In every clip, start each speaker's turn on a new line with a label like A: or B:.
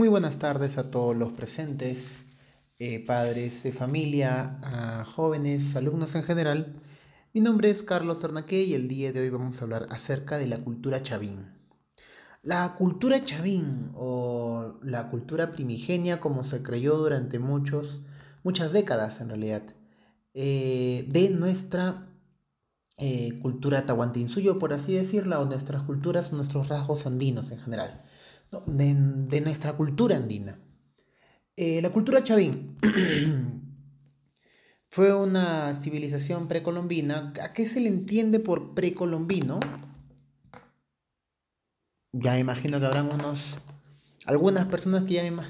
A: Muy buenas tardes a todos los presentes, eh, padres de familia, jóvenes, alumnos en general. Mi nombre es Carlos Arnaque y el día de hoy vamos a hablar acerca de la cultura chavín. La cultura chavín o la cultura primigenia como se creyó durante muchos, muchas décadas en realidad, eh, de nuestra eh, cultura tahuantinsuyo, por así decirlo, o nuestras culturas, nuestros rasgos andinos en general de, nuestra cultura andina. Eh, la cultura chavín fue una civilización precolombina. ¿A qué se le entiende por precolombino? Ya imagino que habrán unos, algunas personas que ya me,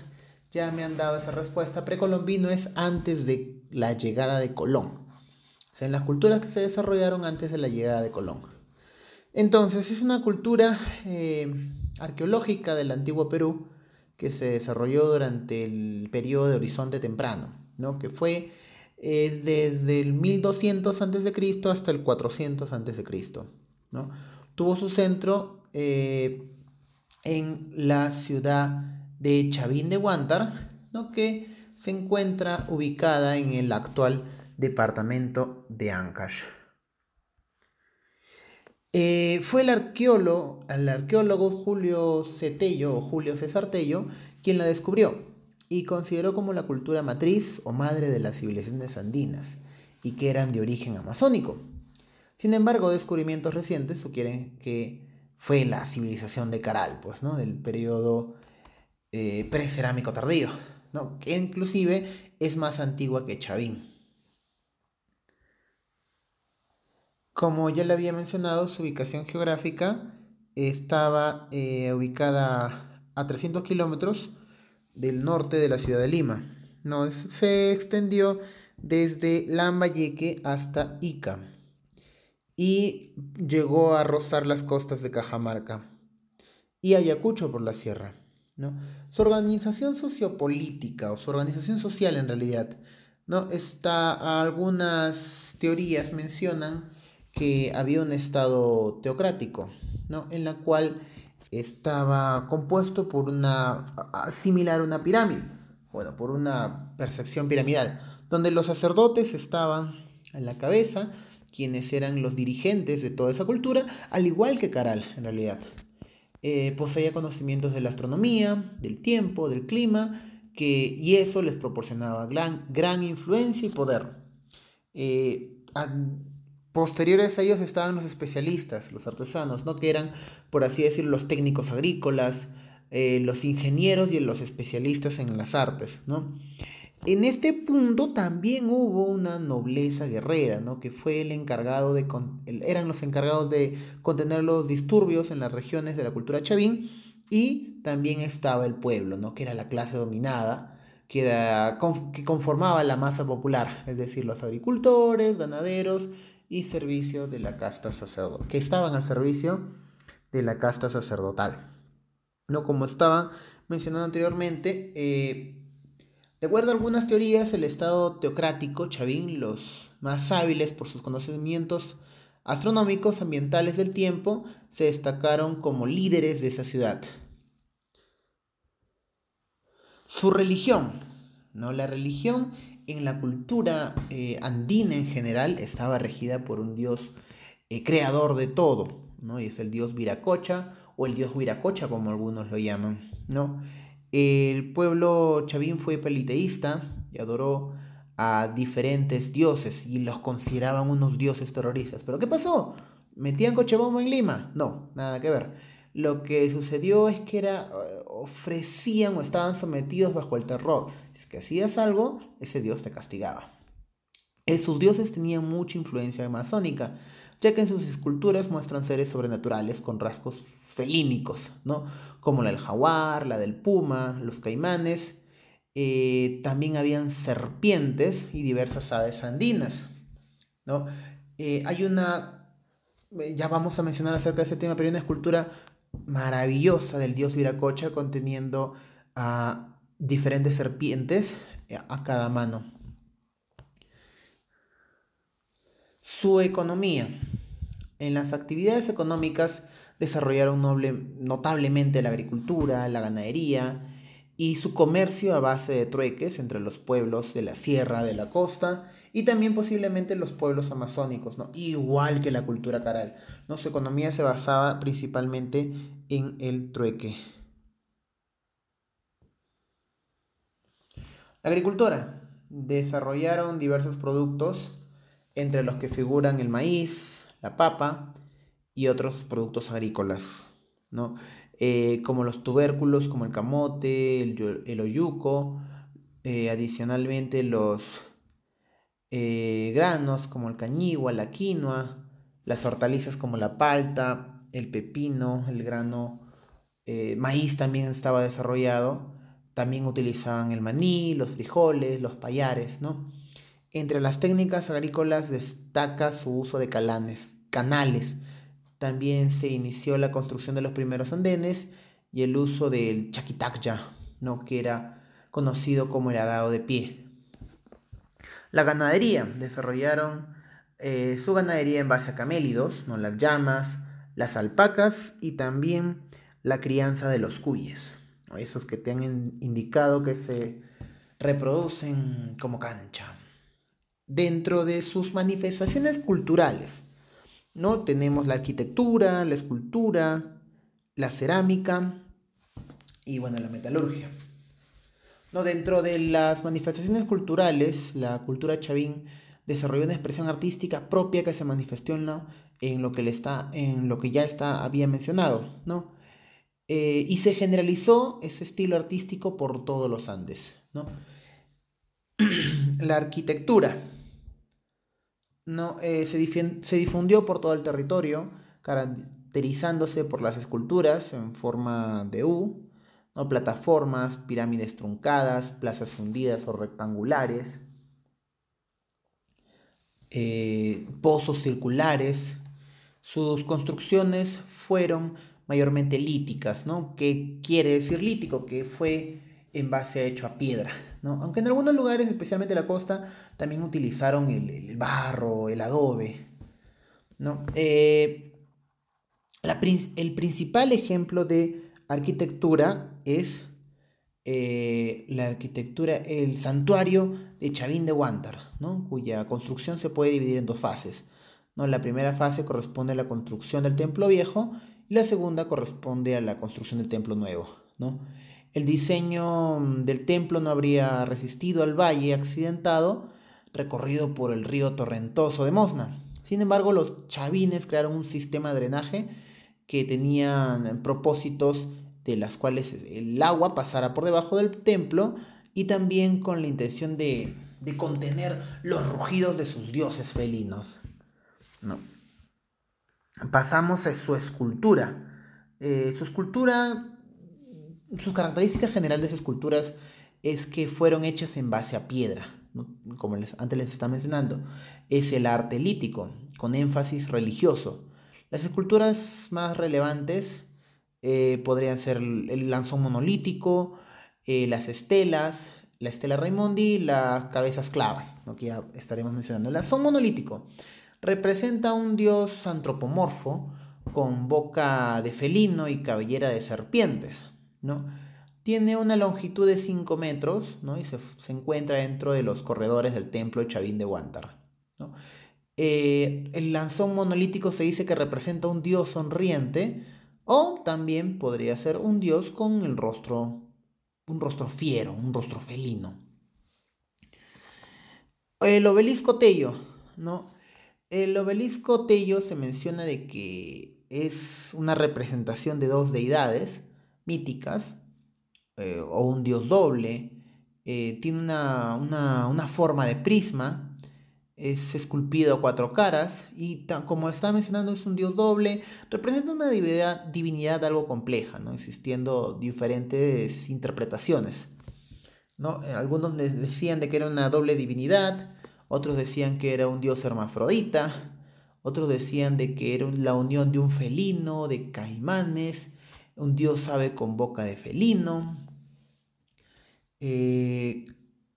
A: ya me han dado esa respuesta. Precolombino es antes de la llegada de Colón. O sea, en las culturas que se desarrollaron antes de la llegada de Colón. Entonces, es una cultura eh, arqueológica del antiguo Perú que se desarrolló durante el periodo de Horizonte Temprano, ¿no? que fue eh, desde el 1200 a.C. hasta el 400 a.C. ¿no? Tuvo su centro eh, en la ciudad de Chavín de Huántar, que se encuentra ubicada en el actual departamento de Ancash. Eh, fue el arqueólogo, el arqueólogo Julio Cetello o Julio César Tello quien la descubrió y consideró como la cultura matriz o madre de las civilizaciones andinas y que eran de origen amazónico. Sin embargo, descubrimientos recientes sugieren que fue la civilización de Caral, pues, Del periodo eh, precerámico tardío, Que inclusive es más antigua que Chavín. Como ya le había mencionado, su ubicación geográfica estaba eh, ubicada a 300 kilómetros del norte de la ciudad de Lima. No, se extendió desde Lambayeque hasta Ica y llegó a rozar las costas de Cajamarca y Ayacucho por la sierra. ¿no? Su organización sociopolítica o su organización social en realidad, ¿no? Está, algunas teorías mencionan que había un estado teocrático, ¿no? En la cual estaba compuesto por una similar a una pirámide, bueno, por una percepción piramidal, donde los sacerdotes estaban en la cabeza, quienes eran los dirigentes de toda esa cultura, al igual que Caral en realidad. Eh, poseía conocimientos de la astronomía, del tiempo, del clima, que, y eso les proporcionaba gran, gran influencia y poder. Eh, Posteriores a ellos estaban los especialistas, los artesanos, ¿no? que eran, por así decirlo, los técnicos agrícolas, eh, los ingenieros y los especialistas en las artes. ¿no? En este punto también hubo una nobleza guerrera, ¿no? que fue el encargado de eran los encargados de contener los disturbios en las regiones de la cultura chavín y también estaba el pueblo, ¿no? que era la clase dominada, que, que conformaba la masa popular, es decir, los agricultores, ganaderos y servicio de la casta sacerdotal, que estaban al servicio de la casta sacerdotal. No como estaba mencionado anteriormente, eh, de acuerdo a algunas teorías, el Estado teocrático, Chavín, los más hábiles por sus conocimientos astronómicos ambientales del tiempo, se destacaron como líderes de esa ciudad. Su religión, ¿no? La religión en la cultura eh, andina en general estaba regida por un dios eh, creador de todo, ¿no? Y es el dios Viracocha o el dios Viracocha como algunos lo llaman, ¿no? El pueblo chavín fue peliteísta y adoró a diferentes dioses y los consideraban unos dioses terroristas. ¿Pero qué pasó? ¿Metían cochabamba en Lima? No, nada que ver lo que sucedió es que era, eh, ofrecían o estaban sometidos bajo el terror. Si es que hacías algo, ese dios te castigaba. Esos dioses tenían mucha influencia amazónica, ya que en sus esculturas muestran seres sobrenaturales con rasgos felínicos, ¿no? como la del jaguar, la del puma, los caimanes. Eh, también habían serpientes y diversas aves andinas. ¿no? Eh, hay una ya vamos a mencionar acerca de ese tema, pero hay una escultura maravillosa del dios Viracocha conteniendo a diferentes serpientes a cada mano. Su economía. En las actividades económicas desarrollaron noble, notablemente la agricultura, la ganadería, y su comercio a base de trueques entre los pueblos de la sierra, de la costa y también posiblemente los pueblos amazónicos, ¿no? igual que la cultura caral. ¿no? Su economía se basaba principalmente en el trueque. Agricultura. Desarrollaron diversos productos, entre los que figuran el maíz, la papa y otros productos agrícolas. ¿no? Eh, como los tubérculos, como el camote, el, el eh, adicionalmente los eh, granos como el cañigua, la quinoa, las hortalizas como la palta, el pepino, el grano, maíz también estaba desarrollado, también utilizaban el maní, los frijoles, los payares, ¿no? Entre las técnicas agrícolas destaca su uso de calanes, canales, también se inició la construcción de los primeros andenes y el uso del chaquitacya, ¿no? que era conocido como el arado de pie. La ganadería. Desarrollaron eh, su ganadería en base a camélidos, ¿no? las llamas, las alpacas y también la crianza de los cuyes. Esos que te han indicado que se reproducen como cancha. Dentro de sus manifestaciones culturales, ¿no? Tenemos la arquitectura, la escultura, la cerámica y bueno, la metalurgia. ¿No? Dentro de las manifestaciones culturales, la cultura chavín desarrolló una expresión artística propia que se manifestó en, lo, que está, en lo que ya está, había mencionado, ¿no? Eh, y se generalizó ese estilo artístico por todos los Andes, ¿no? la arquitectura. Eh, se, difundió por todo el territorio, caracterizándose por las esculturas en forma de U, plataformas, pirámides truncadas, plazas hundidas o rectangulares, eh, pozos circulares. Sus construcciones fueron mayormente líticas, ¿no? ¿Qué quiere decir lítico? Que fue en a hecho a piedra, Aunque en algunos lugares, especialmente la costa, también utilizaron el, barro, el adobe, ¿no? Eh, el principal ejemplo de arquitectura es eh, la arquitectura, el santuario de Chavín de Huántar, cuya construcción se puede dividir en dos fases. ¿no? La primera fase corresponde a la construcción del templo viejo y la segunda corresponde a la construcción del templo nuevo. ¿no? El diseño mm, del templo no habría resistido al valle accidentado recorrido por el río torrentoso de Mosna. Sin embargo, los chavines crearon un sistema de drenaje que tenían eh, propósitos de las cuales el agua pasara por debajo del templo y también con la intención de, contener los rugidos de sus dioses felinos. No. Pasamos a su escultura. Eh, su escultura su característica general de sus esculturas es que fueron hechas en base a piedra, como les, antes les estaba mencionando. Es el arte lítico, con énfasis religioso. Las esculturas más relevantes eh, podrían ser el lanzón monolítico, eh, las estelas, la estela Raimondi, las cabezas clavas, que ya estaremos mencionando. El lanzón monolítico representa a un dios antropomorfo con boca de felino y cabellera de serpientes tiene una longitud de 5 metros y se, encuentra dentro de los corredores del templo de Chavín de Huántar. Eh, el lanzón monolítico se dice que representa un dios sonriente o también podría ser un dios con el rostro, un rostro fiero, un rostro felino. El obelisco Tello, El obelisco Tello se menciona de que es una representación de dos deidades, míticas, eh, o un dios doble, eh, tiene una, forma de prisma, es esculpido a cuatro caras, y como estaba mencionando, es un dios doble, representa una divinidad, divinidad algo compleja, ¿no? existiendo diferentes interpretaciones. Eh, algunos decían de que era una doble divinidad, otros decían que era un dios hermafrodita, otros decían de que era la unión de un felino, de caimanes, un dios sabe con boca de felino. Eh,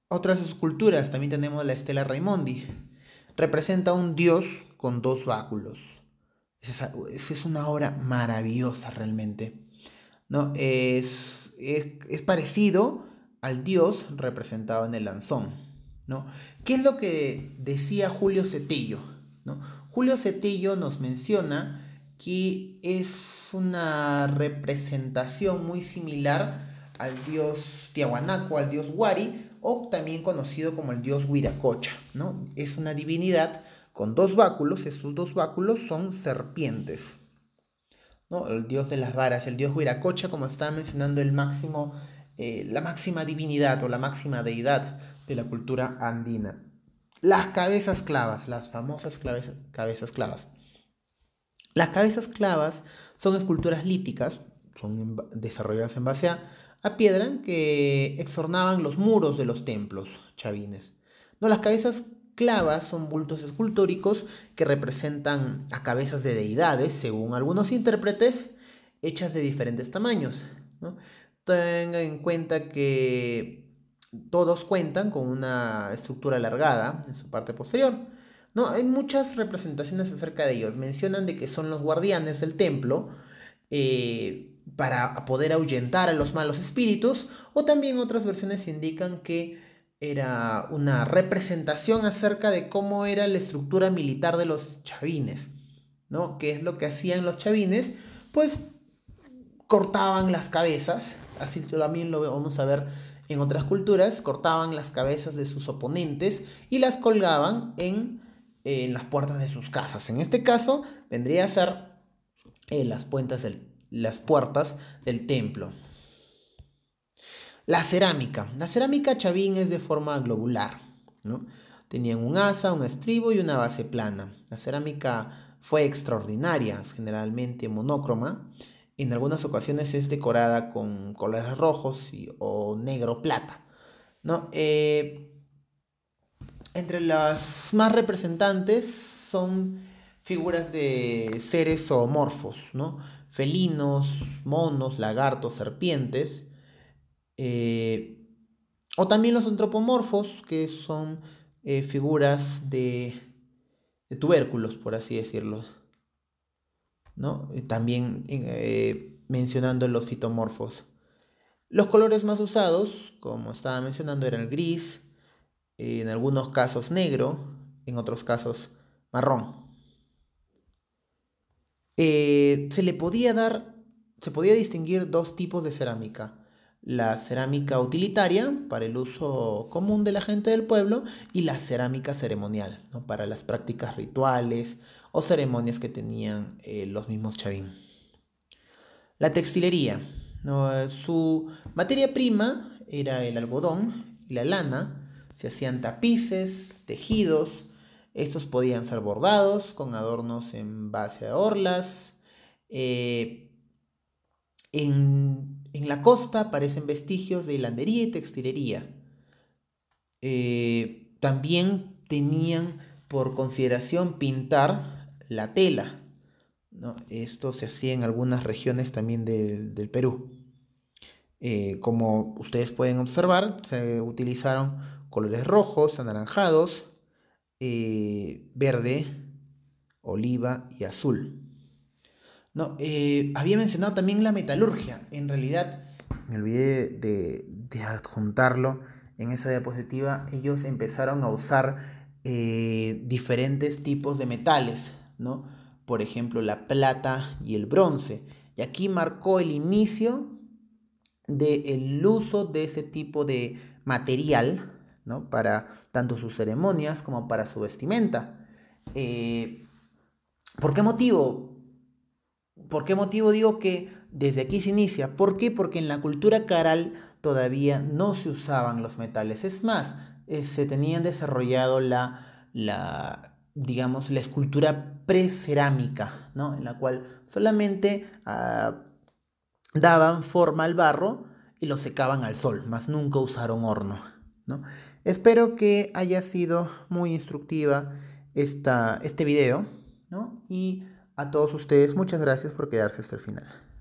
A: otras esculturas, también tenemos la estela Raimondi. Representa a un dios con dos báculos. Esa es una obra maravillosa realmente. ¿no? Es, parecido al dios representado en el lanzón. ¿no? ¿Qué es lo que decía Julio Cetillo? ¿no? Julio Cetillo nos menciona que es una representación muy similar al dios Tiahuanaco, al dios Wari, o también conocido como el dios Huiracocha. ¿no? Es una divinidad con dos báculos, estos dos báculos son serpientes. El dios de las varas, el dios Huiracocha, como estaba mencionando, el máximo, eh, la máxima divinidad o la máxima deidad de la cultura andina. Las cabezas clavas, las famosas cabezas clavas. Las cabezas clavas son esculturas líticas, son desarrolladas en base a, piedra que exornaban los muros de los templos chavines. No, las cabezas clavas son bultos escultóricos que representan a cabezas de deidades, según algunos intérpretes, hechas de diferentes tamaños. ¿no? Tengan en cuenta que todos cuentan con una estructura alargada en su parte posterior. ¿no? Hay muchas representaciones acerca de ellos. Mencionan de que son los guardianes del templo eh, para poder ahuyentar a los malos espíritus, o también otras versiones indican que era una representación acerca de cómo era la estructura militar de los chavines, ¿no? ¿Qué es lo que hacían los chavines? Pues cortaban las cabezas, así también lo vamos a ver en otras culturas, cortaban las cabezas de sus oponentes y las colgaban en en las puertas de sus casas. En este caso, vendría a ser eh, las, puertas del, las puertas del templo. La cerámica. La cerámica chavín es de forma globular. Tenían un asa, un estribo y una base plana. La cerámica fue extraordinaria, generalmente monócroma. En algunas ocasiones es decorada con colores rojos y, o negro plata. ¿no? Eh, entre las más representantes son figuras de seres zoomorfos, ¿no? Felinos, monos, lagartos, serpientes. Eh, o también los antropomorfos, que son eh, figuras de, tubérculos, por así decirlo. También eh, mencionando los fitomorfos. Los colores más usados, como estaba mencionando, eran el gris, en algunos casos negro, en otros casos marrón. Eh, se le podía dar, se podía distinguir dos tipos de cerámica. La cerámica utilitaria, para el uso común de la gente del pueblo, y la cerámica ceremonial, para las prácticas rituales o ceremonias que tenían eh, los mismos chavín. La textilería. Su materia prima era el algodón y la lana, se hacían tapices, tejidos, estos podían ser bordados con adornos en base a orlas. Eh, en, la costa aparecen vestigios de hilandería y textilería. Eh, también tenían por consideración pintar la tela. Esto se hacía en algunas regiones también del, Perú. Eh, como ustedes pueden observar, se utilizaron colores rojos, anaranjados, eh, verde, oliva y azul. No, eh, había mencionado también la metalurgia. En realidad, me olvidé de, adjuntarlo en esa diapositiva. Ellos empezaron a usar eh, diferentes tipos de metales, Por ejemplo, la plata y el bronce. Y aquí marcó el inicio del uso de ese tipo de material ¿no? Para tanto sus ceremonias como para su vestimenta. Eh, ¿Por qué motivo? ¿Por qué motivo digo que desde aquí se inicia? ¿Por qué? Porque en la cultura caral todavía no se usaban los metales. Es más, eh, se tenían desarrollado la, la, digamos, la escultura precerámica, ¿no? En la cual solamente ah, daban forma al barro y lo secaban al sol, más nunca usaron horno, ¿no? Espero que haya sido muy instructiva este video, ¿no? Y a todos ustedes, muchas gracias por quedarse hasta el final.